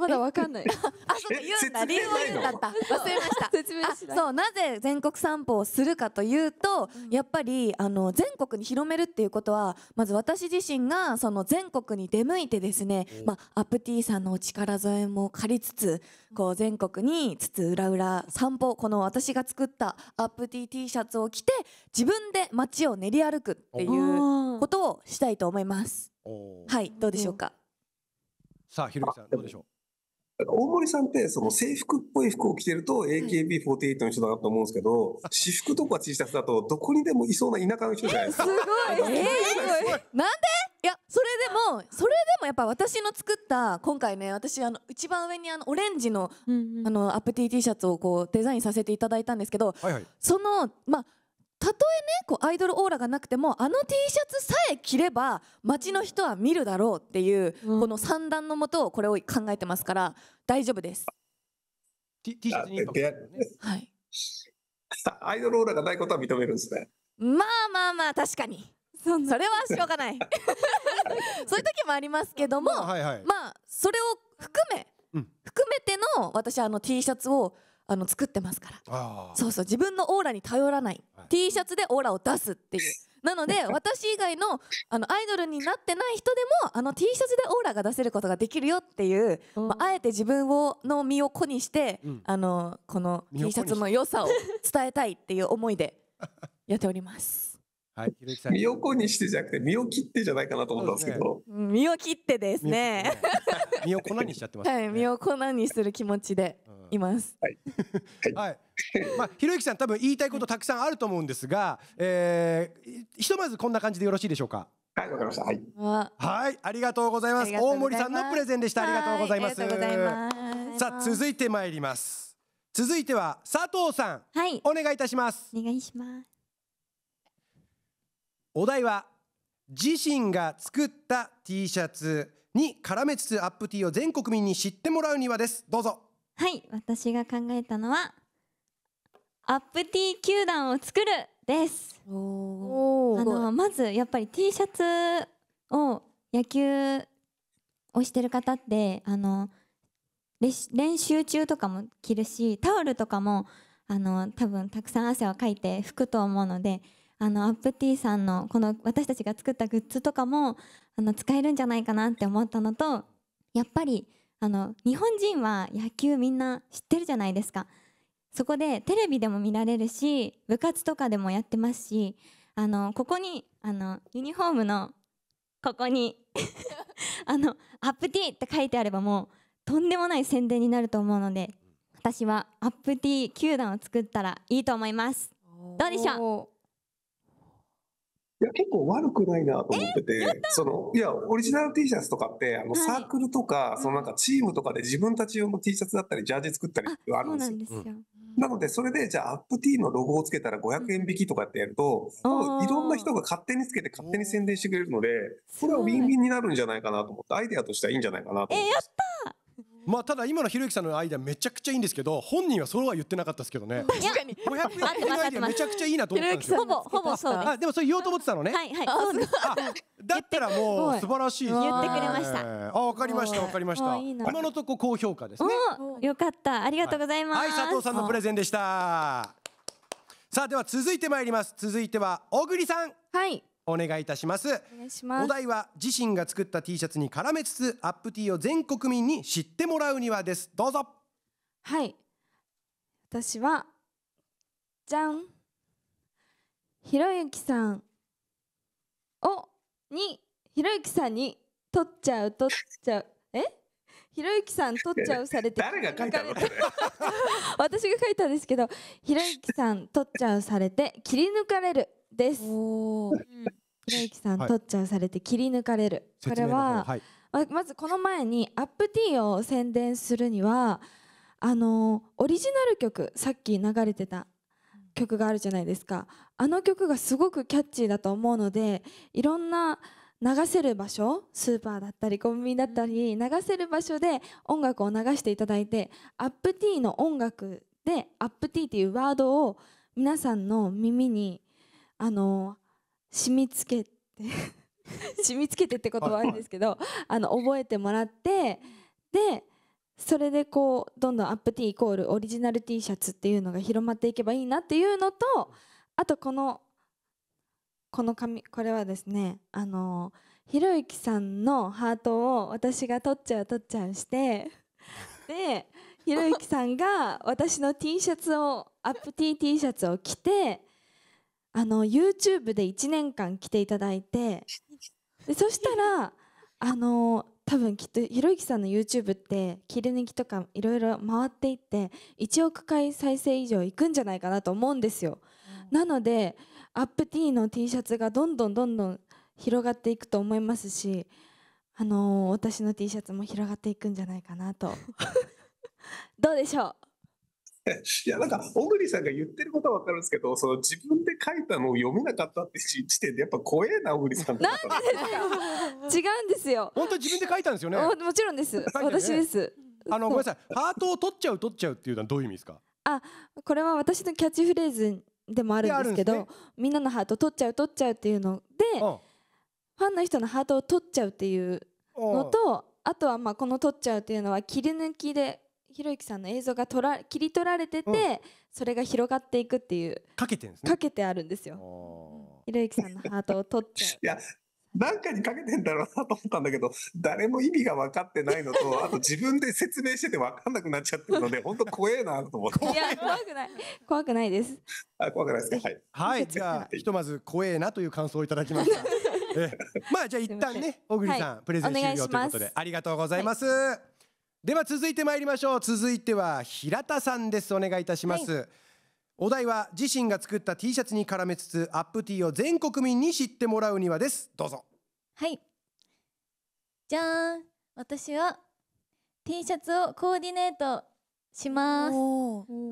S7: まだわかん
S6: ない。あ、そうか、言うんだ、理由を言うんだった。忘れました。説明しそ
S7: う、なぜ全国散歩をするかというと、うん、やっぱり、あの、全国に広めるっていうことは。まず、私自身が、その全国に出向いてですね、まあ、アプティさんのお力添えも借りつつ。こう、全国に、つつ裏裏散歩、この私が作ったアプティー T シャツを着て。自分で街を練り歩くっていうことをしたいと思います。はい、どうでしょうか。
S1: さあ、ひろゆきさん、どうでしょう。
S3: 大森さんって、その制服っぽい服を着てると AKB48 の人だなと思うんですけど、私服とか T シャツだと、どこにでもいそうな田舎の人じゃないですか。すごい。えすごい。なんで
S7: いや、それでも、それでもやっぱ私の作った、今回ね、私、あの、一番上にあの、オレンジの、うんうん、あの、アップティー T シャツをこう、デザインさせていただいたんですけど、はいはい、その、まあ、たとえねこうアイドルオーラがなくてもあの T シャツさえ着れば街の人は見るだろうっていう、うん、この三段のもとこれを考えてますから大丈夫です。
S3: T, T シャツに、ね、はい。アイドルオーラがないことは認めるんですね。
S7: まあまあまあ確かに。そそれはしょうがない そういう時もありますけども、まあ、はいはい、まあそれを含め、うん、含めての私あの T シャツをあの作ってますからそうそう自分のオーラに頼らない、はい、T シャツでオーラを出すっていう なので私以外のあのアイドルになってない人でもあの T シャツでオーラが出せることができるよっていう、うん、まあ、えて自分をの身を粉にして、うん、あのこの T シャツの良さを伝えたいっていう思いで やっております。
S3: はい、ひろきさん身を粉にしてじゃなくて身を切ってじゃないかなと思ったんですけど、
S7: ね、身を切ってですね
S3: 身を粉にしちゃってます、ね、は
S7: い身を粉にする気持ちでいます。はい。
S1: はい。まあ、ひろゆきさん、多分言いたいことたくさんあると思うんですが、えー、ひとまずこんな感じでよろしいでしょうか。はい、わかりました。はい。はい、ありがとうございます。大森さんのプレゼンでした。ありがとうございます。さあ、続いて参ります。続いては佐藤さん。はい。お願いいたします。お願いします。お題は自身が作った T シャツに絡めつつアップティーを全国民に知ってもらうにはです。どうぞ。
S6: はい私が考えたのはアップティー球団を作るですあのまずやっぱり T シャツを野球をしてる方ってあの練習中とかも着るしタオルとかもあの多分たくさん汗をかいて拭くと思うのであのアップティーさんのこの私たちが作ったグッズとかもあの使えるんじゃないかなって思ったのとやっぱりあの日本人は野球みんな知ってるじゃないですかそこでテレビでも見られるし部活とかでもやってますしあのここにあのユニフォームのここに あの「アップティー」って書いてあればもうとんでもない宣伝になると思うので私はアップティー球団を作ったらいいと思いますどうでしょう
S3: いや、結構悪くないなと思ってて、その、いや、オリジナル T シャツとかって、あの、サークルとか、はい、そのなんかチームとかで自分たち用の T シャツだったり、ジャージ作ったりってあるんですよ。なすよなので、それで、じゃあ、アップ T のロゴをつけたら500円引きとかってやると、いろんな人が勝手につけて勝手に宣伝してくれるので、
S1: これはウィンウィンになる
S3: んじゃないかなと思って、アイデアとしてはいいんじゃないか
S1: なと思って。え、やったまあただ今のひろゆきさんのアイデアめちゃくちゃいいんですけど本人はそれは言ってなかったですけどね確かに500円のアイデアめちゃくちゃいいなと思ったんですよほぼほぼそうあでもそれ言おうと思ってたのねはいはいあだったらもう素晴らしい言ってくれましたあわかりましたわかりました今のとこ高評価ですね
S6: よかったありがとうございますはい佐藤さんのプレ
S1: ゼンでしたさあでは続いてまいります続いては小栗さんはいお願いいたしますおしますお題は自身が作った T シャツに絡めつつアップテ T を全国民に知ってもらうにはですどうぞは
S4: い私はじゃんひろゆきさんをにひろゆきさんに取っちゃう取っちゃうえひろゆきさん取っちゃうされて
S3: 誰が書いたの
S4: 私が書いたんですけどひろゆきさん取っちゃうされて切り抜かれるです。ひろゆきさん、とっちゃうされて切り抜かれる。これは、はい、まずこの前にアップティーを宣伝するには、あのオリジナル曲さっき流れてた曲があるじゃないですかあの曲がすごくキャッチーだと思うのでいろんな流せる場所スーパーだったりコンビニだったり流せる場所で音楽を流していただいてアップティーの音楽でアップティーっていうワードを皆さんの耳にあの染みつけて 染み付けてってことはあるんですけど、あの覚えてもらってでそれでこうどんどんアップティーイコールオリジナル T シャツっていうのが広まっていけばいいなっていうのとあとこのこの紙これはですねあのひろゆきさんのハートを私が取っちゃう取っちゃうしてでひろゆきさんが私の T シャツをアップティー T シャツを着てあの YouTube で1年間来ていただいてでそしたらあの多分きっとひろゆきさんの YouTube って切り抜きとかいろいろ回っていって1億回再生以上いくんじゃないかなと思うんですよ。うん、なのでアップティーの T シャツがどんどんどんどん広がっていくと思いますし、あの私の T シャツも広がっていくんじゃないかなと どうでしょう
S3: いや、なんか、小栗さんが言ってることはわかるんですけど、その自分で書いたのを読めなかったって時点で、やっぱ怖えな、小栗さん。なんでで
S4: すか違うんですよ。
S1: 本当自分で書いたんですよね。
S4: もちろんです。ね、私で
S1: す。あの、ごめんなさい。ハートを取っちゃう、取っちゃうっていうのはどういう意味ですか
S4: あ、これは私のキャッチフレーズでもあるんですけど、ね、みんなのハート取っちゃう、取っちゃうっていうの
S1: で、うん、フ
S4: ァンの人のハートを取っちゃうっていうのと、あとはまあこの取っちゃうっていうのは切り抜きでひろゆきさんの映像が取ら切り取られてて、うん、それが広がっていくっていうかけてんですねかけてあるんですよひろゆきさんのハートを取っちゃ
S3: ういやなんかにかけてんだろうなと思ったんだけど誰も意味が分かってないのと あと自分で説明してて分かんなくなっちゃってるので本当怖えなと思って
S4: いや怖くない怖くないです
S3: あ怖
S1: くないですかはい、はい、じゃあひとまず怖えなという感想をいただきました えまあじゃあ一旦ね小栗さん、はい、プレゼン終了ということでありがとうございます、はいでは続いてまいりましょう続いては平田さんですお願いいたします、はい、お題は自身が作った T シャツに絡めつつアップティーを全国民に知ってもらうにはですどうぞ
S2: はいじゃーん私は T シャツをコーディネートしますあ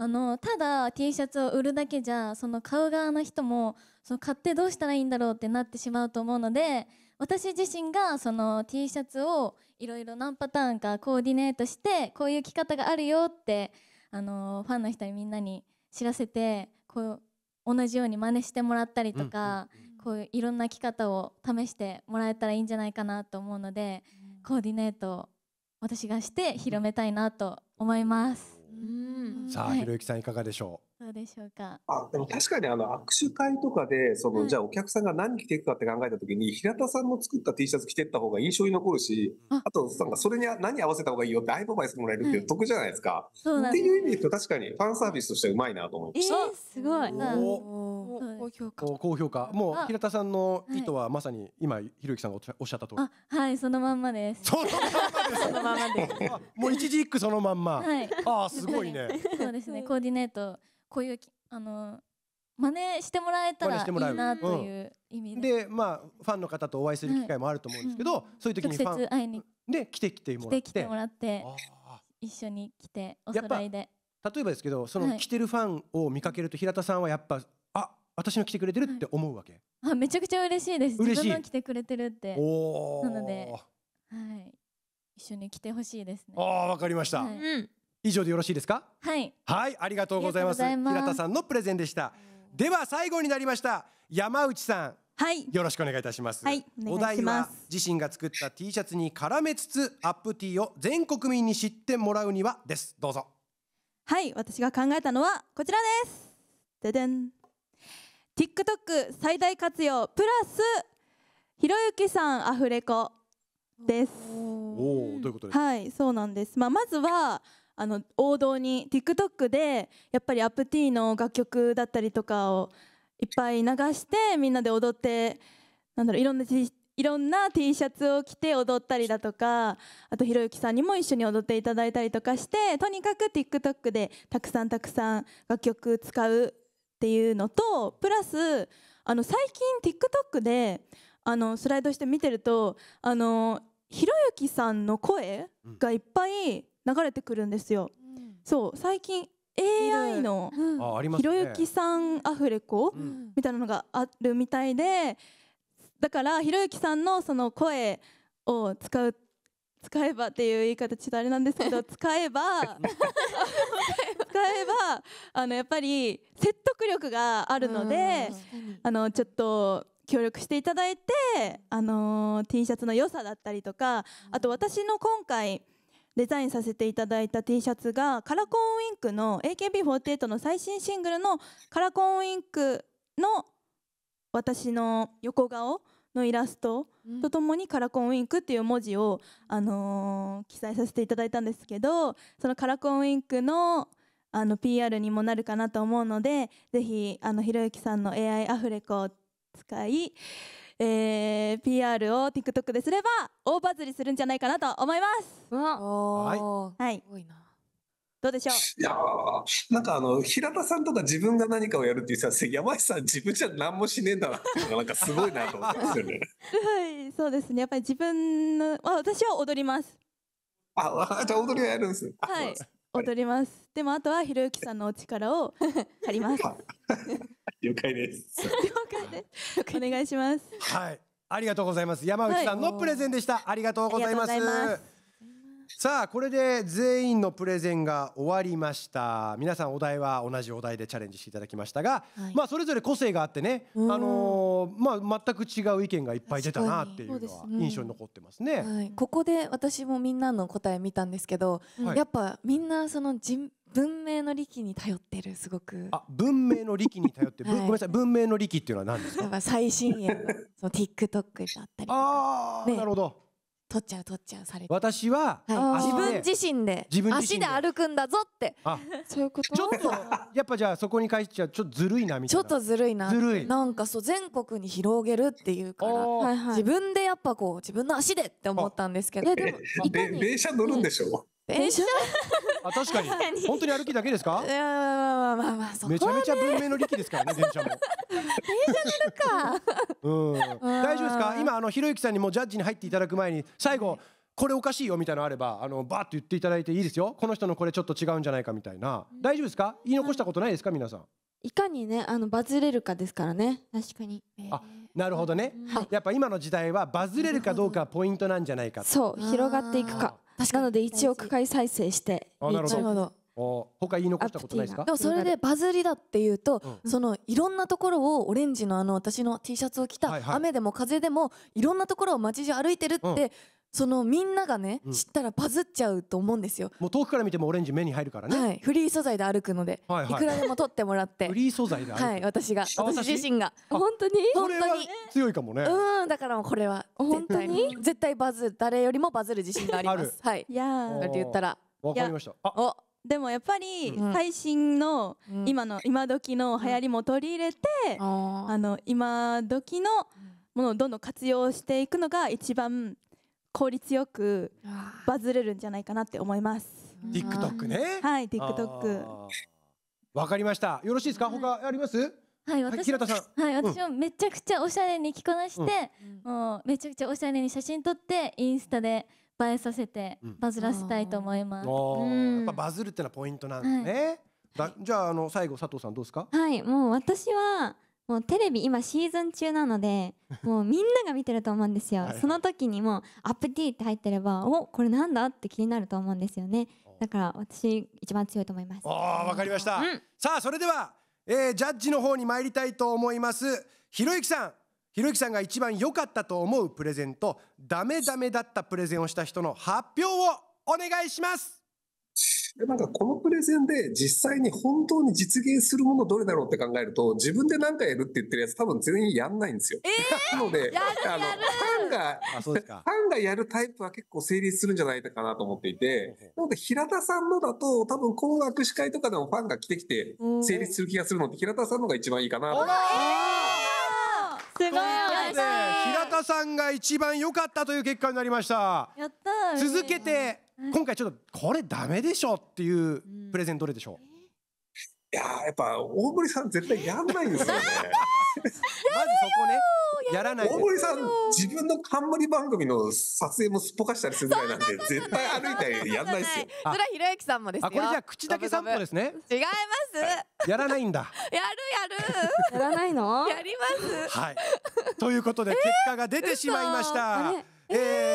S2: のただ T シャツを売るだけじゃその買う側の人もその買ってどうしたらいいんだろうってなってしまうと思うので私自身がその T シャツをいろいろ何パターンかコーディネートしてこういう着方があるよってあのファンの人にみんなに知らせてこう同じように真似してもらったりとか、こういういろんな着方を試してもらえたらいいんじゃないかなと思うので、コーディネートを私がして広めたいなと思います。
S1: さあ、ひろゆきさんいかがでしょう
S2: そうでしょうか。
S1: あ、でも確
S3: かにあの握手会とかで、その、はい、じゃあお客さんが何着ていくかって考えた時に、平田さんの作った T シャツ着てった方が印象に残るし、あと、なんかそれに何合わせた方がいいよってアイドバイスもらえるっていう
S1: 得じゃないですか。はい、っていう意味で言うと確かにファンサービスとしてうまいなと
S3: 思
S4: いました。えー、すごい。お
S2: お高評
S1: 価。高評価。もう平田さんの意図はまさに今、ひろゆきさんがおっしゃった通り。
S2: はい、そのまんまです。その
S1: まんまです。もう一字一句そのまんま。はい、ああ、すごいね。
S2: そうですね、コーディネート。こういうあの真似してもらえたらいいなという意
S1: 味で、うん、でまあファンの方とお会いする機会もあると思うんですけど、はいうん、そういう時にファン会いにで来てきてもらって来ても
S2: らって一緒に来てお揃いで
S1: 例えばですけどその来てるファンを見かけると平田さんはやっぱあ私の来てくれてるって思うわけ、
S2: はい、あめちゃくちゃ嬉しいです自分の来てくれてるっておなのではい一緒に来てほしいですねあ
S1: あわかりました、以上でよろしいですかはいはいありがとうございます平田さんのプレゼンでしたでは最後になりました山内さんはいよろしくお願いいたしますはいお題は自身が作った T シャツに絡めつつアップティーを全国民に知ってもらうにはですどうぞ
S5: はい私が考えたのはこちらですででん TikTok 最大活用プラスひろゆきさんアフレコです
S1: おおどういうこと
S5: はいそうなんですまあまずはあの王道に TikTok でやっぱりアップティーの楽曲だったりとかをいっぱい流してみんなで踊ってなんだろういろんな T いろんな T シャツを着て踊ったりだとかあとひろゆきさんにも一緒に踊っていただいたりとかしてとにかく TikTok でたくさんたくさん楽曲使うっていうのとプラスあの最近 TikTok であのスライドして見てるとあのひろゆきさんの声がいっぱい流れてくるんですよ。うん、そう最近 AI のひろゆきさんアフレコみたいなのがあるみたいでだからひろゆきさんのその声を使う使えばっていう言い方ちょっとあれなんですけど 使えば 使えばあのやっぱり説得力があるのであのちょっと協力していただいてあの T シャツの良さだったりとかあと私の今回デザインさせていただいた T シャツがカラコンウィンクの AKB48 の最新シングルのカラコンウィンクの私の横顔のイラストとともに「カラコンウィンク」っていう文字を、あの記載させていただいたんですけどそのカラコンウィンクのあの PR にもなるかなと思うのでぜひあのひろゆきさんの AI アフレコを使いえー、PR を TikTok ですれば大バズりするんじゃないかなと思いますはい、はい、どうでしょう
S3: いやなんかあの平田さんとか自分が何かをやるって言ってた山下さん自分じゃ何もしねえんだなってなんかすごいなと思ってますよね
S5: は いそうですねやっぱり自分のあ私は踊ります
S3: あ、じゃ踊りはやるんです。
S5: はい。踊ります。でもあとはひろゆきさんのお力を 借ります。
S1: 了解です。了解です。お願いします。はい、ありがとうございます。山内さんのプレゼンでした。はい、ありがとうございます。さあこれで全員のプレゼンが終わりました皆さんお題は同じお題でチャレンジしていただきましたが、はい、まあそれぞれ個性があってね、あのー、まあ、全く違う意見がいっぱい出たなっていうのは印象に残ってますね、うん
S7: はい、ここで私もみんなの答え見たんですけど、はい、やっぱみんなその人文明の利器に頼ってるすごくあ
S1: 文明の利器に頼ってはい、ごめんなさい文明の利器っていうのは何ですか最新鋭のそのテ TikTok だったりああ、ね、
S7: なるほど取っちゃう取っちゃうされ
S1: て私は、はい、自分自身で自自身足で歩
S7: くんだぞってそういうことちょっと
S1: やっぱじゃあそこに返しちゃ、ちょっとずるいなみたいなちょっ
S7: とずるいなずるいなんかそう全国に広げるっていうから、はいはい、自分でやっぱこう自分の足でって思ったんですけどでも
S1: 電車乗るんでしょ、うん電車あ確かに本当に歩きだけですかいや
S7: まあまあまあそこめちゃめちゃ文
S1: 明の利器ですからね電車も
S7: 電車
S1: 乗るかうん大丈夫ですか今あのひろゆきさんにもジャッジに入っていただく前に最後これおかしいよみたいなあればあのばっッと言っていただいていいですよこの人のこれちょっと違うんじゃないかみたいな、大丈夫ですか言い残したことないですか皆さん
S4: いかにねあのバズれるかですからね確かに
S1: あなるほどね、はい、やっぱ今の時代はバズれるかどうかポイントなんじゃないかそう広がっ
S4: ていくかかなので1億回再生してなるほ
S1: ど他言い残したことないですかでもそれでバ
S7: ズりだっていうと、うん、そのいろんなところをオレンジのあの私の T シャツを着た、雨でも風でもいろんなところを街中歩いてるって、うんそのみんながね、うん知ったらバズっちゃうと思うんですよ。
S1: もう遠くから見てもオレンジ目に入るからね、はい、
S7: フリー素材で歩くので、はいはいくらでも撮ってもらって
S1: フ、リー素材ではい、
S7: 私が私自身が、本当に本当に強いかもね、うん、だからもうこれは本当
S5: に絶対バズる、誰よりもバズる自信がありまあす。はい、いや
S7: ーって言ったら、わかりまし
S1: た
S5: あお、でもやっぱり配信の今の今時の流行りも取り入れてああの今時のものをどんどん活用していくのが一番効率よくバズれるんじゃないかなって思います。TikTok ね。はい、TikTok。
S1: わかりました。よろしいですか？他あります？はい、私はい、私も
S2: めちゃくちゃおしゃれに着こなして、もうめちゃくちゃおしゃれに写真撮ってインスタで映えさせてバズらせたいと思います。や
S1: っぱバズるってのはポイントなんですね。じゃああの最後佐藤さんどうですか？
S6: はい、もう私は。もうテレビ今シーズン中なので もうみんなが見てると思うんですよその時にもアップ D って入ってればおこれなんだって気になると思うんですよねだから私一番強いと思います
S1: ああわかりました、うん、さあそれでは、えー、ジャッジの方に参りたいと思いますひろゆきさんひろゆきさんが一番良かったと思うプレゼントダメダメだったプレゼンをした人の発表をお願いします
S3: なんかこのプレゼンで実際に本当に実現するものどれだろうって考えると自分で何かやるって言ってるやつ多分全員やんないんですよ。えー、なのであのファンがファンがやるタイプは結構成立するんじゃないかなと思っていてなので平田さんのだと多分この握手会とかでもファンが来てきて成立する気がするので平田さんのが一番いいかなと思って。
S1: すごい平田さんが一番良かったという結果になりました。やっ
S2: た続けて
S1: 今回ちょっとこれダメでしょっていうプレゼンどれでしょう、いややっぱ大森さん絶対やらないんです
S3: よね。
S1: まずそこね。やらない大森さん
S3: 自分の冠番組の撮影もすっぽかしたりするぐらいなんで 絶対歩いたりやんないですよ。それ
S7: ひろゆきさんもですよ。あこれじゃ口だけ散歩ですね。違いま
S1: す。やらないんだ。
S7: やるやる。やらないの？やりま
S1: す。はい。ということで結果が出てしまいました。え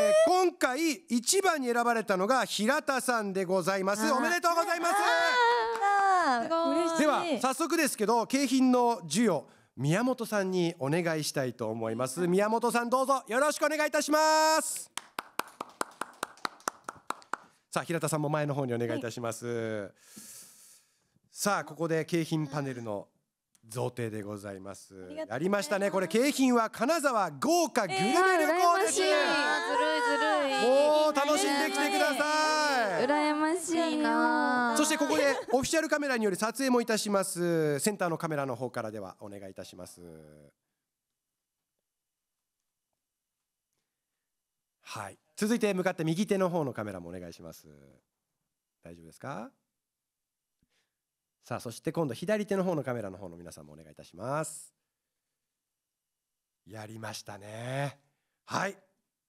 S1: ー、今回一番に選ばれたのが平田さんでございますおめでとうございますでは早速ですけど景品の授与宮本さんにお願いしたいと思います宮本さんどうぞよろしくお願いいたしますさあ平田さんも前の方にお願いいたします、はい、さあここで景品パネルの贈呈でございますやりましたねこれ景品は金沢豪華グルメ旅行です、え
S4: ー、お楽しんできてください羨ましいなそしてここで
S1: オフィシャルカメラにより撮影もいたしますセンターのカメラの方からではお願いいたしますはい続いて向かって右手の方のカメラもお願いします大丈夫ですかさあそして今度左手の方のカメラの方の皆さんもお願いいたしますやりましたねはい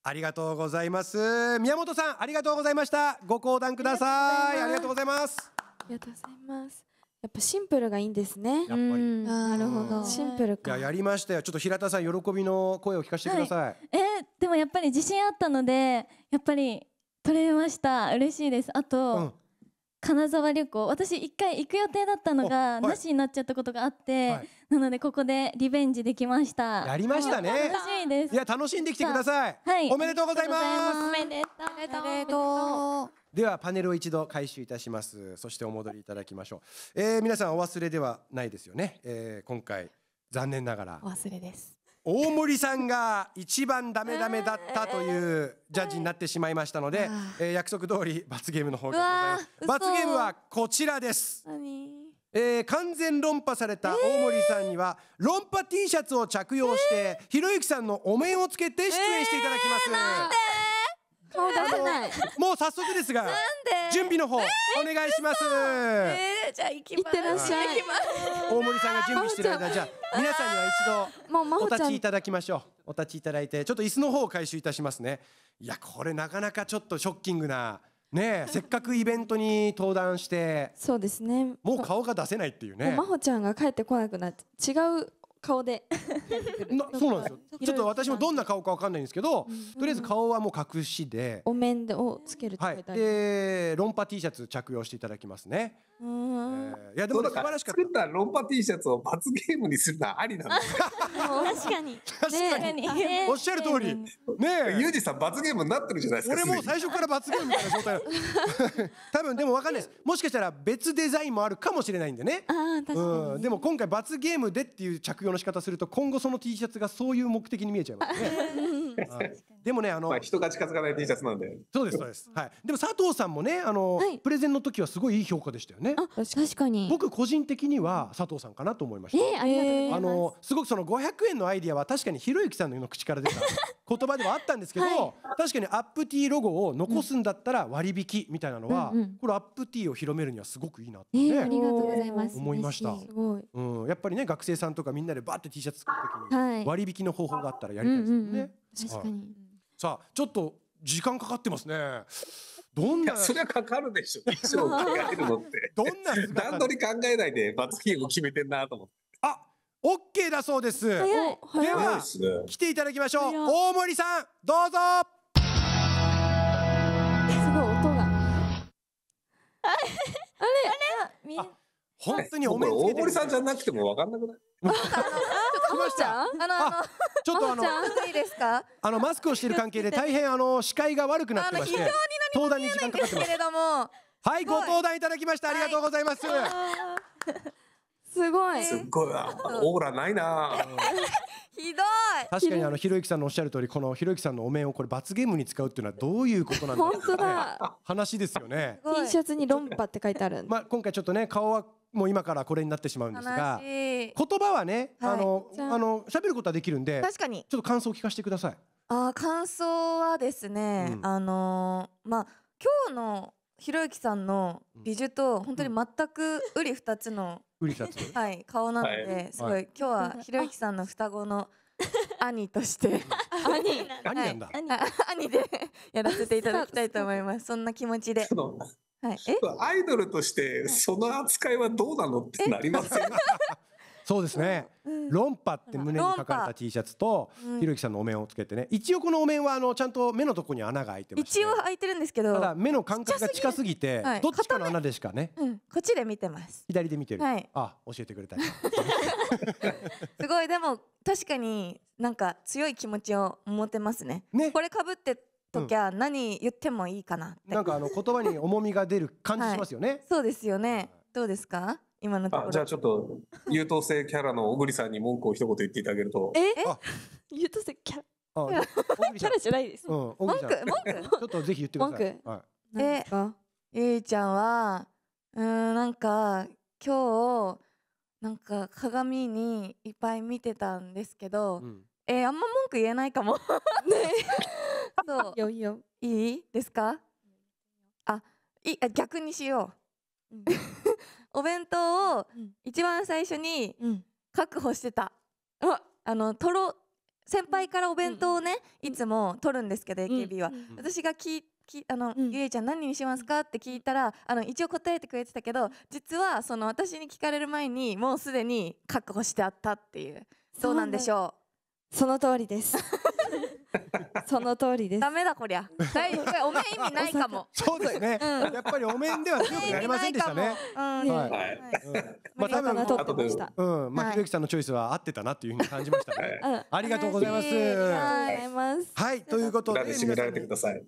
S1: ありがとうございます宮本さんありがとうございましたご講談くださいありがとうございます
S4: ありがとうございますやっぱシンプルがいいんですね。やっぱり。なるほど。シンプル
S1: か。やりましたよ。ちょっと平田さん喜びの声を聞かせてください。はい、
S2: えー、でもやっぱり自信あったのでやっぱり取れました。嬉しいです。あと、うん、金沢旅行私一回行く予定だったのが、なしになっちゃったことがあって、はい、なのでここでリベンジできましたやりましたね楽しいですいや
S1: 楽しんできてください、はい、おめでとうございます
S6: おめでと
S1: うではパネルを一度回収いたしますそしてお戻りいただきましょう、えー、皆さんお忘れではないですよね、えー、今回残念ながら
S7: お忘れです
S1: 大森さんが一番ダメダメだったというジャッジになってしまいましたので、えー、約束通り罰ゲームの方がございます罰ゲームはこちらですえー、完全論破された大森さんには、論破 T シャツを着用して、ひろゆきさんのお面をつけて出演していただきます、顔出せない。もう早速ですが、準備の方、お願いします。え
S7: ー、じゃ行きます。いってらっしゃい。大
S1: 森さんが準備してる間、じゃ皆さんには
S7: 一度
S8: お立ちいた
S1: だきましょう。お立ちいただいて、ちょっと椅子の方を回収いたしますね。いや、これなかなかちょっとショッキングな。ね せっかくイベントに登壇してそうですねもう顔が出せないっていうね真
S4: 帆ちゃんが帰ってこなくなって違う顔で
S1: なそうなんですよちょっと私もどんな顔かわかんないんですけど、とりあえず顔はもう隠しでお
S4: 面をつけるはい、
S1: で論破 T シャツ着用していただきますね
S7: い
S1: やでも、ね、素晴らしかった。作った論破 T シャツを罰ゲームにする
S3: のはありなん確
S1: かに。確かに。おっしゃる通り。ね
S3: え、ユージさん罰ゲームになってるじゃないですか。俺も
S1: 最初から罰ゲームみたいな状態。多分でもわかんないです。もしかしたら別デザインもあるかもしれないんでね。ああ確かに、でも今回罰ゲームでっていう着用の仕方すると今後その T シャツがそういう目的に見えちゃいますね。でもねあ
S3: の、人が近づかない T シャツなんで。そうですそうです。はい。
S1: でも佐藤さんもねあの、プレゼンの時はすごいいい評価でしたよね。ね。確かに。僕個人的には佐藤さんかなと思いました。えー、ありがとうございます。あのすごくその500円のアイディアは確かにひろゆきさんの口から出た言葉ではあったんですけど、はい、確かにアップティーロゴを残すんだったら割引みたいなのは、うんうん、これアップティーを広めるにはすごくいいなって、ねえー、ありがとうございます。思いました。すごい。うん、やっぱりね学生さんとかみんなでバーって T シャツ作ると
S2: き
S4: に
S1: 割引の方法があったらやりたいですよね。うんうんうん、確かに。さあちょっと時間かかってますね。どんな。それはかかるでしょ。衣装を着替えるの
S3: って。どんな段取り考えないで罰ゲーム決めてんなと思って。あオッ
S1: ケーだそうです。では、来ていただきましょう。大森さん、どうぞ。すごい音が。あれ、
S7: あ
S2: れ、
S3: 本当におめつけて大森さんじゃなくても分かんなくない。
S7: 来ました。あのちょっとあの
S1: あのマスクをしている関係で大変あの視界が悪くなってまして、登壇に時間かかってます。けれどもはい、ご登壇いただきました。ありがとうございます。すごい。すごいオーラないな。
S4: ひどい。確かにあの
S1: ひろゆきさんのおっしゃる通り、このひろゆきさんのお面をこれ罰ゲームに使うっていうのはどういうことなんだ本当だ。話ですよね。
S4: T シャツに論破って書
S1: いてある。まあ今回ちょっとね顔はもう今からこれになってしまうんですが、言葉はね、はい、あのあの喋ることはできるんで、確かに。ちょっと感想を聞かせてください。あ感想
S7: はですね、うん、あのー、まあ今日のひろゆきさんの美女と本当に全くうり二つの、はい顔なので、すごい今日はひろゆきさんの双子の 兄として兄兄なんだ、はい、兄でやらせていただきたいと思いますそんな気持ちで。はい、
S3: アイドル
S1: としてその扱いはどうなのってなりませんそうですね、論破って胸に書かれた T シャツと、ひろゆきさんのお面をつけてね一応このお面はあのちゃんと目のとこに穴が開いてまし一
S7: 応開いてるんですけどただ目の感覚が近す
S1: ぎて、どっちかの穴でしかね、
S7: こっちで見てます
S1: 左で見てる、あ教えてくれた す
S7: ごいでも確かになんか強い気持ちを持てますねねこれかぶってときゃ何言ってもいいかな、
S1: うん、なんかあの言葉に重みが出る感じしますよね、はい、
S7: そうですよねどうですか今のところ。じゃあち
S3: ょっと、優等生キャラの小栗さんに文句を一言言っていただけると。え
S7: 優等生キャラあ キャラじゃな
S3: いです。うん、
S1: 文句文句ちょっとぜひ言ってください。文
S7: 句、はい、え、ゆいちゃんは、うん、なんか、今日、なんか鏡にいっぱい見てたんですけど、うん、えー、あんま文句言えないかも。ね、そう。よよいいいいですか？あ、いあ逆にしよう。うん、お弁当を一番最初に確保してた、うん、あの取ろ先輩からお弁当をね、いつも取るんですけど AKB は、私がききあの、うん、ゆえちゃん何にしますかって聞いたらあの一応答えてくれてたけど実はその私に聞かれる前にもうすでに確保してあったっていうどうなん
S4: でしょうその通りです その通りです。ダ
S7: メだこりゃ。だいぶ
S4: お面意味ないかも。
S1: そうだよね。やっぱりお面では強くなりませんでしたね。はい。まあ多分後でした。うん。まあひろゆきさんのチョイスは合ってたなというふうに感じましたね。ありがとうございます。ありがとうございます。はい。ということで締められてください。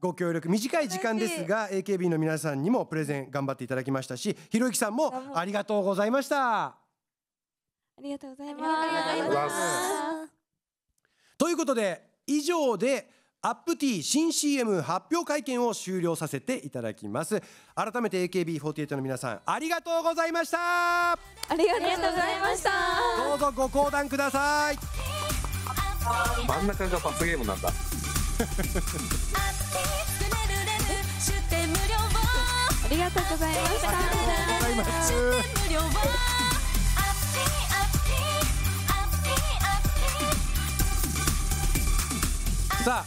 S1: ご協力短い時間ですが AKB の皆さんにもプレゼン頑張っていただきましたしひろゆきさんもありがとうございましたあ
S4: りがとうございます。ありがとうございます
S1: ということで以上でアップティ新 CM 発表会見を終了させていただきます改めて AKB48 の皆さんありがとうございましたありがとうございましたどうぞご講談ください真ん中が罰ゲームなんだ
S5: ありがとうございました
S1: さあ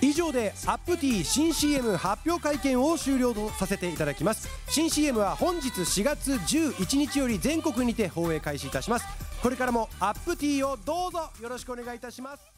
S1: 以上でアップティ新 CM 発表会見を終了とさせていただきます新 CM は本日4月11日より全国にて放映開始いたしますこれからもアップティをどうぞよろしくお願いいたします